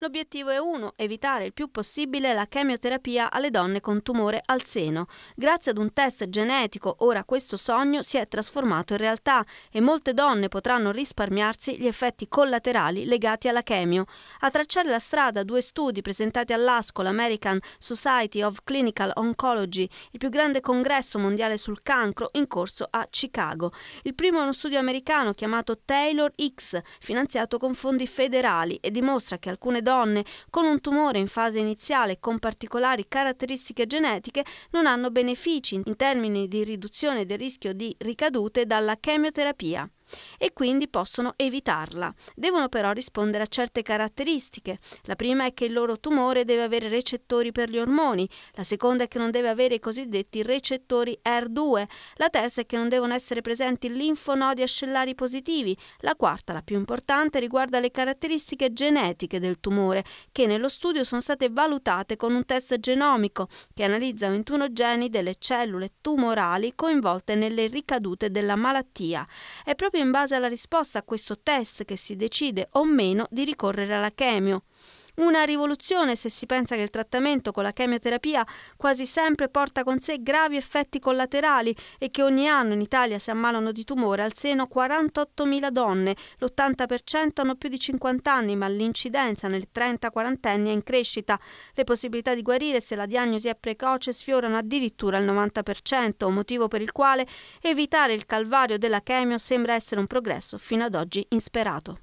L'obiettivo è uno, evitare il più possibile la chemioterapia alle donne con tumore al seno. Grazie ad un test genetico ora questo sogno si è trasformato in realtà e molte donne potranno risparmiarsi gli effetti collaterali legati alla chemio. A tracciare la strada due studi presentati all'ASCO, l'American Society of Clinical Oncology, il più grande congresso mondiale sul cancro in corso a Chicago. Il primo è uno studio americano chiamato Taylor X, finanziato con fondi federali e dimostra che alcune donne donne con un tumore in fase iniziale con particolari caratteristiche genetiche non hanno benefici in termini di riduzione del rischio di ricadute dalla chemioterapia e quindi possono evitarla. Devono però rispondere a certe caratteristiche. La prima è che il loro tumore deve avere recettori per gli ormoni, la seconda è che non deve avere i cosiddetti recettori R2, la terza è che non devono essere presenti linfonodi ascellari positivi, la quarta, la più importante, riguarda le caratteristiche genetiche del tumore, che nello studio sono state valutate con un test genomico che analizza 21 geni delle cellule tumorali coinvolte nelle ricadute della malattia. È proprio proprio in base alla risposta a questo test che si decide o meno di ricorrere alla chemio. Una rivoluzione se si pensa che il trattamento con la chemioterapia quasi sempre porta con sé gravi effetti collaterali e che ogni anno in Italia si ammalano di tumore al seno 48.000 donne, l'80% hanno più di 50 anni, ma l'incidenza nel 30-40 anni è in crescita. Le possibilità di guarire se la diagnosi è precoce sfiorano addirittura il 90%, motivo per il quale evitare il calvario della chemio sembra essere un progresso fino ad oggi insperato.